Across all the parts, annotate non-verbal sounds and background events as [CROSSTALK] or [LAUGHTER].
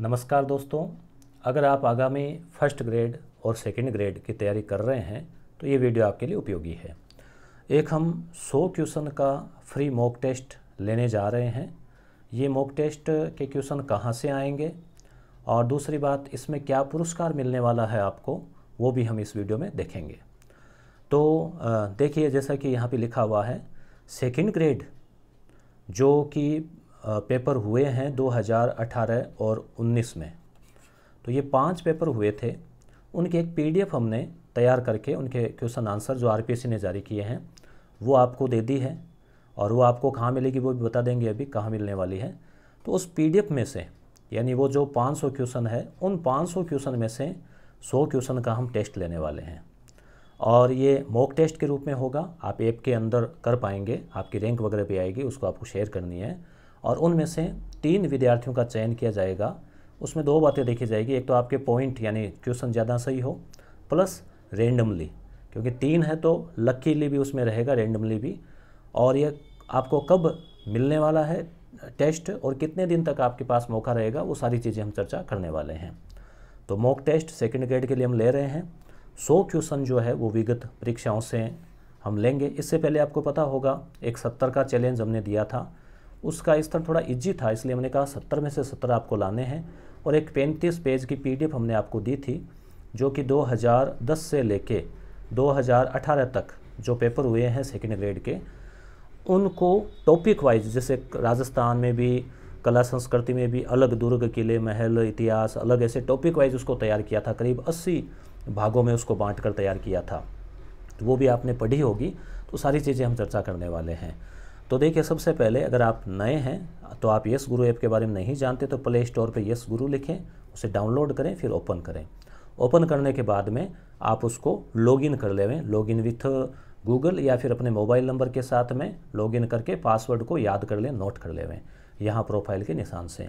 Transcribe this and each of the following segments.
नमस्कार दोस्तों अगर आप आगामी फर्स्ट ग्रेड और सेकंड ग्रेड की तैयारी कर रहे हैं तो ये वीडियो आपके लिए उपयोगी है एक हम 100 क्वेश्चन का फ्री मॉक टेस्ट लेने जा रहे हैं ये मॉक टेस्ट के क्वेश्चन कहाँ से आएंगे और दूसरी बात इसमें क्या पुरस्कार मिलने वाला है आपको वो भी हम इस वीडियो में देखेंगे तो देखिए जैसा कि यहाँ पर लिखा हुआ है सेकेंड ग्रेड जो कि पेपर हुए हैं 2018 और 19 में तो ये पांच पेपर हुए थे उनके एक पीडीएफ हमने तैयार करके उनके क्वेश्चन आंसर जो आरपीएससी ने जारी किए हैं वो आपको दे दी है और वो आपको कहाँ मिलेगी वो भी बता देंगे अभी कहाँ मिलने वाली है तो उस पीडीएफ में से यानी वो जो 500 क्वेश्चन है उन 500 क्वेश्चन में से 100 क्वेश्चन का हम टेस्ट लेने वाले हैं और ये मॉक टेस्ट के रूप में होगा आप ऐप के अंदर कर पाएंगे आपकी रैंक वगैरह भी आएगी उसको आपको शेयर करनी है और उनमें से तीन विद्यार्थियों का चयन किया जाएगा उसमें दो बातें देखी जाएगी एक तो आपके पॉइंट यानी क्वेश्चन ज़्यादा सही हो प्लस रेंडमली क्योंकि तीन है तो लकीली भी उसमें रहेगा रेंडमली भी और ये आपको कब मिलने वाला है टेस्ट और कितने दिन तक आपके पास मौका रहेगा वो सारी चीज़ें हम चर्चा करने वाले हैं तो मॉक टेस्ट सेकेंड ग्रेड के लिए हम ले रहे हैं सौ क्वेश्चन जो है वो विगत परीक्षाओं से हम लेंगे इससे पहले आपको पता होगा एक सत्तर का चैलेंज हमने दिया था उसका स्तर थोड़ा इजी था इसलिए हमने कहा सत्तर में से सत्तर आपको लाने हैं और एक पैंतीस पेज की पीडीएफ हमने आपको दी थी जो कि 2010 से लेके 2018 तक जो पेपर हुए हैं सेकेंड ग्रेड के उनको टॉपिक वाइज जैसे राजस्थान में भी कला संस्कृति में भी अलग दुर्ग किले महल इतिहास अलग ऐसे टॉपिक वाइज उसको तैयार किया था करीब 80 भागों में उसको बाँट कर तैयार किया था तो वो भी आपने पढ़ी होगी तो सारी चीज़ें हम चर्चा करने वाले हैं तो देखिए सबसे पहले अगर आप नए हैं तो आप यस गुरु ऐप के बारे में नहीं जानते तो प्ले स्टोर पर यस गुरु लिखें उसे डाउनलोड करें फिर ओपन करें ओपन करने के बाद में आप उसको लॉगिन कर लेवें लॉगिन विथ गूगल या फिर अपने मोबाइल नंबर के साथ में लॉगिन करके पासवर्ड को याद कर लें नोट कर लेवें यहाँ प्रोफाइल के निशान से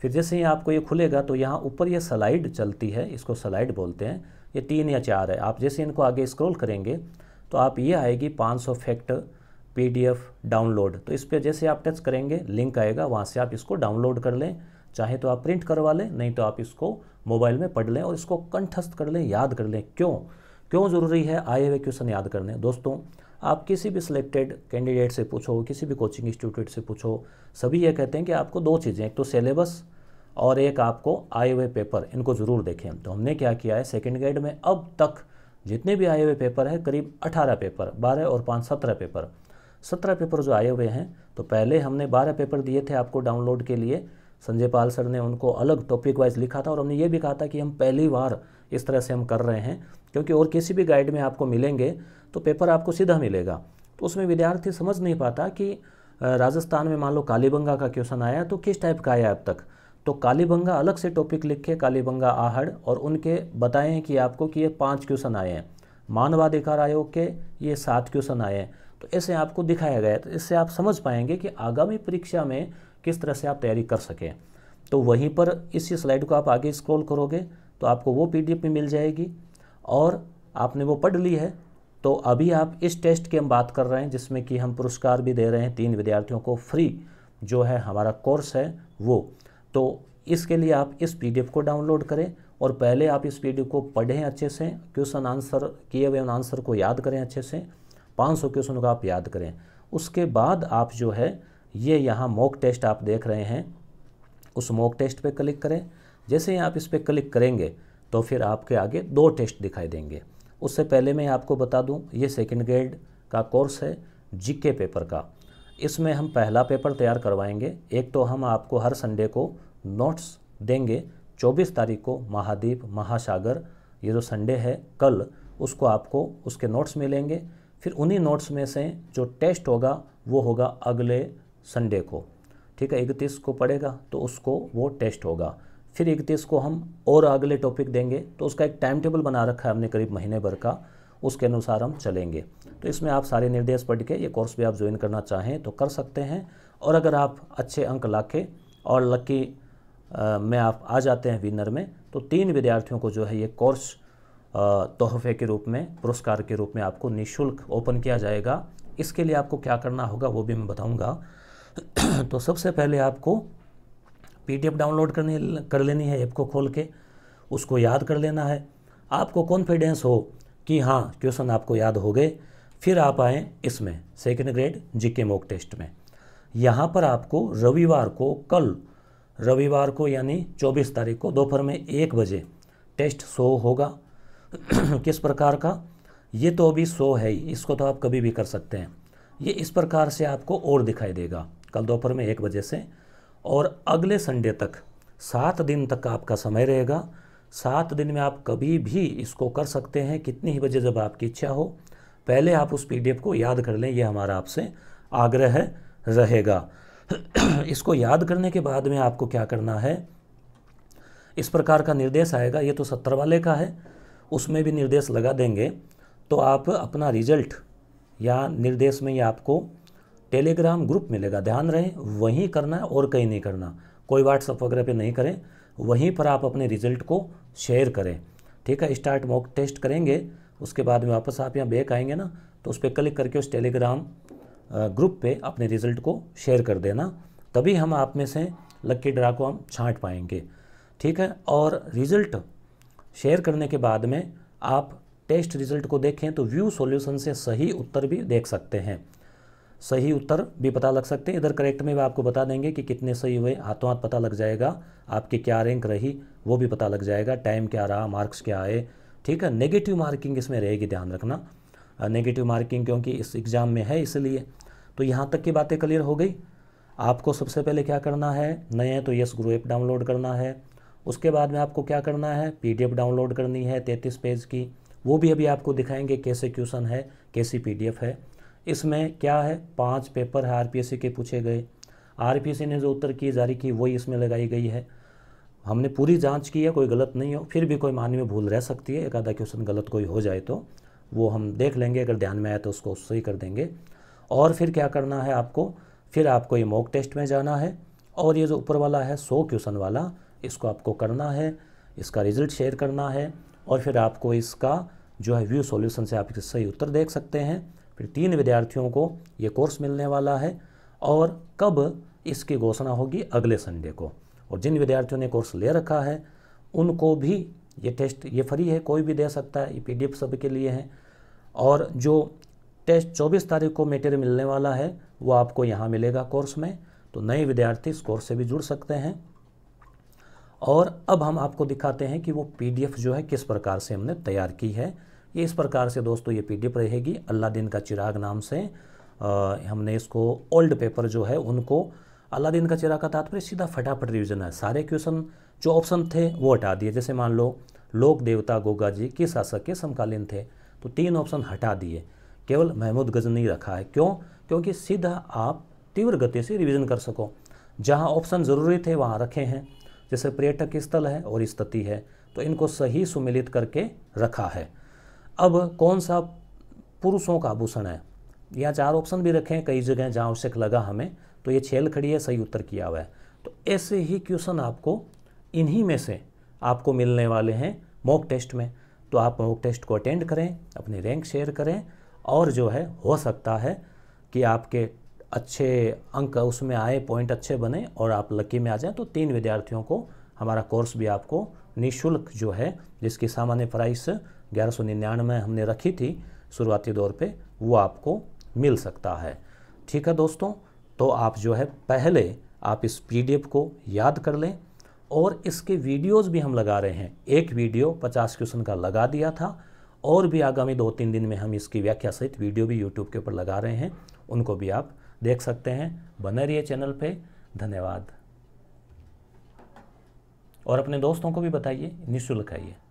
फिर जैसे ही आपको ये खुलेगा तो यहाँ ऊपर ये स्लाइड चलती है इसको स्लाइड बोलते हैं ये तीन या चार है आप जैसे इनको आगे स्क्रॉल करेंगे तो आप ये आएगी सौ फैक्ट पीडीएफ डाउनलोड तो इस पर जैसे आप टच करेंगे लिंक आएगा वहाँ से आप इसको डाउनलोड कर लें चाहे तो आप प्रिंट करवा लें नहीं तो आप इसको मोबाइल में पढ़ लें और इसको कंठस्थ कर लें याद कर लें क्यों क्यों ज़रूरी है आए हुए क्वेश्चन याद कर लें दोस्तों आप किसी भी सिलेक्टेड कैंडिडेट से पूछो किसी भी कोचिंग इंस्टीट्यूट से पूछो सभी ये कहते हैं कि आपको दो चीज़ें एक तो सिलेबस और एक आपको आए हुए पेपर इनको ज़रूर देखें तो हमने क्या किया है सेकेंड ग्रेड में अब तक जितने भी आए हुए पेपर है करीब अठारह पेपर बारह और पाँच सत्रह पेपर सत्रह पेपर जो आए हुए हैं तो पहले हमने बारह पेपर दिए थे आपको डाउनलोड के लिए संजय पाल सर ने उनको अलग टॉपिक वाइज लिखा था और हमने ये भी कहा था कि हम पहली बार इस तरह से हम कर रहे हैं क्योंकि और किसी भी गाइड में आपको मिलेंगे तो पेपर आपको सीधा मिलेगा तो उसमें विद्यार्थी समझ नहीं पाता कि राजस्थान में मान लो कालीबंगा का क्वेश्चन आया तो किस टाइप का आया अब तक तो कालीबंगा अलग से टॉपिक लिखे कालीबंगा आहड़ और उनके बताएं कि आपको कि ये पांच क्वेश्चन आए हैं मानवाधिकार आयोग के ये सात क्वेश्चन आए हैं तो ऐसे आपको दिखाया गया है तो इससे आप समझ पाएंगे कि आगामी परीक्षा में किस तरह से आप तैयारी कर सकें तो वहीं पर इसी स्लाइड को आप आगे स्क्रॉल करोगे तो आपको वो पी भी मिल जाएगी और आपने वो पढ़ ली है तो अभी आप इस टेस्ट की हम बात कर रहे हैं जिसमें कि हम पुरस्कार भी दे रहे हैं तीन विद्यार्थियों को फ्री जो है हमारा कोर्स है वो तो इसके लिए आप इस पीडीएफ को डाउनलोड करें और पहले आप इस पीडीएफ को पढ़ें अच्छे से क्वेश्चन आंसर किए हुए आंसर को याद करें अच्छे से पाँच सौ क्वेश्चनों का आप याद करें उसके बाद आप जो है ये यहाँ मॉक टेस्ट आप देख रहे हैं उस मॉक टेस्ट पे क्लिक करें जैसे ही आप इस पर क्लिक करेंगे तो फिर आपके आगे दो टेस्ट दिखाई देंगे उससे पहले मैं आपको बता दूँ ये सेकेंड ग्रेड का कोर्स है जीके पेपर का इसमें हम पहला पेपर तैयार करवाएंगे एक तो हम आपको हर संडे को नोट्स देंगे 24 तारीख को महाद्वीप महासागर ये जो संडे है कल उसको आपको उसके नोट्स मिलेंगे फिर उन्हीं नोट्स में से जो टेस्ट होगा वो होगा अगले संडे को ठीक है इकतीस को पढ़ेगा तो उसको वो टेस्ट होगा फिर इकतीस को हम और अगले टॉपिक देंगे तो उसका एक टाइम टेबल बना रखा है हमने करीब महीने भर का उसके अनुसार हम चलेंगे तो इसमें आप सारे निर्देश पढ़ के ये कोर्स भी आप ज्वाइन करना चाहें तो कर सकते हैं और अगर आप अच्छे अंक ला के और लकी में आप आ जाते हैं विनर में तो तीन विद्यार्थियों को जो है ये कोर्स तोहफे के रूप में पुरस्कार के रूप में आपको निःशुल्क ओपन किया जाएगा इसके लिए आपको क्या करना होगा वो भी मैं बताऊँगा [CLEARS THROAT] तो सबसे पहले आपको पीडीएफ डाउनलोड करने कर लेनी है ऐप को खोल के उसको याद कर लेना है आपको कॉन्फिडेंस हो कि हाँ क्वेश्चन आपको याद हो गए फिर आप आएँ इसमें second grade GK mock test में यहाँ पर आपको रविवार को कल रविवार को यानी 24 तारीख को दोपहर में एक बजे टेस्ट शो होगा [COUGHS] किस प्रकार का ये तो अभी सो है ही इसको तो आप कभी भी कर सकते हैं ये इस प्रकार से आपको और दिखाई देगा कल दोपहर में एक बजे से और अगले संडे तक सात दिन तक आपका समय रहेगा सात दिन में आप कभी भी इसको कर सकते हैं कितनी ही बजे जब आपकी इच्छा हो पहले आप उस पी को याद कर लें यह हमारा आपसे आग्रह रहेगा [COUGHS] इसको याद करने के बाद में आपको क्या करना है इस प्रकार का निर्देश आएगा ये तो सत्तर वाले का है उसमें भी निर्देश लगा देंगे तो आप अपना रिजल्ट या निर्देश में ये आपको टेलीग्राम ग्रुप मिलेगा ध्यान रहे वहीं करना है और कहीं नहीं करना कोई व्हाट्सअप वगैरह पे नहीं करें वहीं पर आप अपने रिजल्ट को शेयर करें ठीक है स्टार्ट मॉक टेस्ट करेंगे उसके बाद में वापस आप यहाँ बैक आएंगे ना तो उस पर क्लिक करके उस टेलीग्राम ग्रुप पे अपने रिजल्ट को शेयर कर देना तभी हम आप में से लक्की ड्रा को हम छाँट पाएंगे ठीक है और रिजल्ट शेयर करने के बाद में आप टेस्ट रिजल्ट को देखें तो व्यू सॉल्यूशन से सही उत्तर भी देख सकते हैं सही उत्तर भी पता लग सकते हैं इधर करेक्ट में भी आपको बता देंगे कि कितने सही हुए हाथों हाथ पता लग जाएगा आपकी क्या रैंक रही वो भी पता लग जाएगा टाइम क्या रहा मार्क्स क्या आए ठीक है नेगेटिव मार्किंग इसमें रहेगी ध्यान रखना नेगेटिव मार्किंग क्योंकि इस एग्ज़ाम में है इसलिए तो यहाँ तक की बातें क्लियर हो गई आपको सबसे पहले क्या करना है नए हैं तो यस ग्रुप ऐप डाउनलोड करना है उसके बाद में आपको क्या करना है पीडीएफ डाउनलोड करनी है तैंतीस पेज की वो भी अभी आपको दिखाएंगे कैसे क्वेश्चन है कैसी पीडीएफ है इसमें क्या है पांच पेपर है आर के पूछे गए आर ने जो उत्तर की जारी की वही इसमें लगाई गई है हमने पूरी जांच की है कोई गलत नहीं हो फिर भी कोई मान्य भूल रह सकती है एक आधा क्वेश्चन गलत कोई हो जाए तो वो हम देख लेंगे अगर ध्यान में आया तो उसको सही कर देंगे और फिर क्या करना है आपको फिर आपको ये मॉक टेस्ट में जाना है और ये जो ऊपर वाला है सौ क्वेश्चन वाला इसको आपको करना है इसका रिज़ल्ट शेयर करना है और फिर आपको इसका जो है व्यू सॉल्यूशन से आप सही उत्तर देख सकते हैं फिर तीन विद्यार्थियों को ये कोर्स मिलने वाला है और कब इसकी घोषणा होगी अगले संडे को और जिन विद्यार्थियों ने कोर्स ले रखा है उनको भी ये टेस्ट ये फ्री है कोई भी दे सकता है ये पी सब सबके लिए है और जो टेस्ट 24 तारीख को मेटेरियल मिलने वाला है वो आपको यहाँ मिलेगा कोर्स में तो नए विद्यार्थी इस कोर्स से भी जुड़ सकते हैं और अब हम आपको दिखाते हैं कि वो पीडीएफ जो है किस प्रकार से हमने तैयार की है ये इस प्रकार से दोस्तों ये पीडीएफ रहेगी अल्लाह दिन का चिराग नाम से आ, हमने इसको ओल्ड पेपर जो है उनको दिन का चिराग का तात्पर्य सीधा फटाफट रिविजन है सारे क्वेश्चन जो ऑप्शन थे वो हटा दिए जैसे मान लो लोक देवता गोगा जी किस शासक के समकालीन थे तो तीन ऑप्शन हटा दिए केवल महमूद गजनी रखा है क्यों क्योंकि सीधा आप तीव्र गति से रिवीजन कर सको जहाँ ऑप्शन ज़रूरी थे वहाँ रखे हैं जैसे पर्यटक स्थल है और स्थिति है तो इनको सही सुमिलित करके रखा है अब कौन सा पुरुषों का आभूषण है या चार ऑप्शन भी रखे हैं कई जगह जहाँ आवश्यक लगा हमें तो ये छेल खड़ी है सही उत्तर किया हुआ है तो ऐसे ही क्वेश्चन आपको इन्हीं में से आपको मिलने वाले हैं मॉक टेस्ट में तो आप मॉक टेस्ट को अटेंड करें अपनी रैंक शेयर करें और जो है हो सकता है कि आपके अच्छे अंक उसमें आए पॉइंट अच्छे बने और आप लकी में आ जाएं तो तीन विद्यार्थियों को हमारा कोर्स भी आपको निशुल्क जो है जिसकी सामान्य प्राइस ग्यारह सौ निन्यानवे हमने रखी थी शुरुआती दौर पे वो आपको मिल सकता है ठीक है दोस्तों तो आप जो है पहले आप इस पीडीएफ को याद कर लें और इसके वीडियोस भी हम लगा रहे हैं एक वीडियो पचास क्वेश्चन का लगा दिया था और भी आगामी दो तीन दिन में हम इसकी व्याख्या सहित वीडियो भी यूट्यूब के ऊपर लगा रहे हैं उनको भी आप देख सकते हैं बने रहिए चैनल पे धन्यवाद और अपने दोस्तों को भी बताइए निःशुल्क है ये